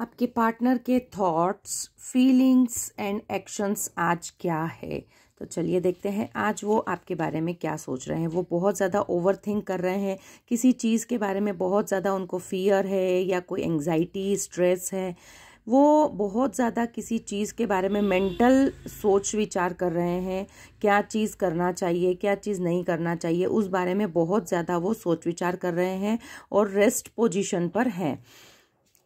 आपके पार्टनर के thoughts feelings and actions आज क्या है तो चलिए देखते हैं आज वो आपके बारे में क्या सोच रहे हैं वो बहुत ज़्यादा ओवर थिंक कर रहे हैं किसी चीज़ के बारे में बहुत ज़्यादा उनको फियर है या कोई एंगजाइटी स्ट्रेस है वो बहुत ज़्यादा किसी चीज़ के बारे में मेंटल सोच विचार कर रहे हैं क्या चीज़ करना चाहिए क्या चीज़ नहीं करना चाहिए उस बारे में बहुत ज़्यादा वो सोच विचार कर रहे हैं और रेस्ट पोजिशन पर हैं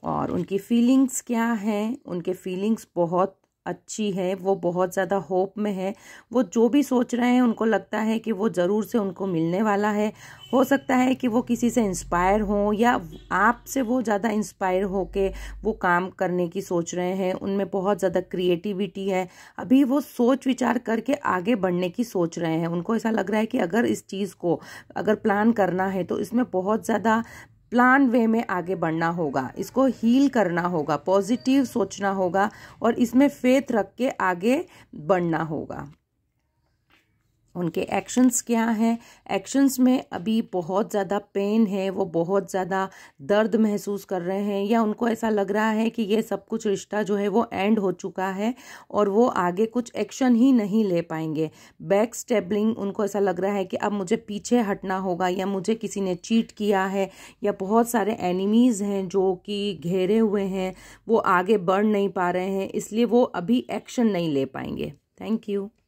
और उनकी फीलिंग्स क्या हैं उनके फीलिंग्स बहुत अच्छी है वो बहुत ज़्यादा होप में है वो जो भी सोच रहे हैं उनको लगता है कि वो ज़रूर से उनको मिलने वाला है हो सकता है कि वो किसी से इंस्पायर हों या आपसे वो ज़्यादा इंस्पायर हो के वो काम करने की सोच रहे हैं उनमें बहुत ज़्यादा क्रिएटिविटी है अभी वो सोच विचार करके आगे बढ़ने की सोच रहे हैं उनको ऐसा लग रहा है कि अगर इस चीज़ को अगर प्लान करना है तो इसमें बहुत ज़्यादा प्लान वे में आगे बढ़ना होगा इसको हील करना होगा पॉजिटिव सोचना होगा और इसमें फेथ रख के आगे बढ़ना होगा उनके एक्शंस क्या हैं एक्शंस में अभी बहुत ज़्यादा पेन है वो बहुत ज़्यादा दर्द महसूस कर रहे हैं या उनको ऐसा लग रहा है कि ये सब कुछ रिश्ता जो है वो एंड हो चुका है और वो आगे कुछ एक्शन ही नहीं ले पाएंगे बैक स्टेबलिंग उनको ऐसा लग रहा है कि अब मुझे पीछे हटना होगा या मुझे किसी ने चीट किया है या बहुत सारे एनिमीज़ हैं जो कि घेरे हुए हैं वो आगे बढ़ नहीं पा रहे हैं इसलिए वो अभी एक्शन नहीं ले पाएंगे थैंक यू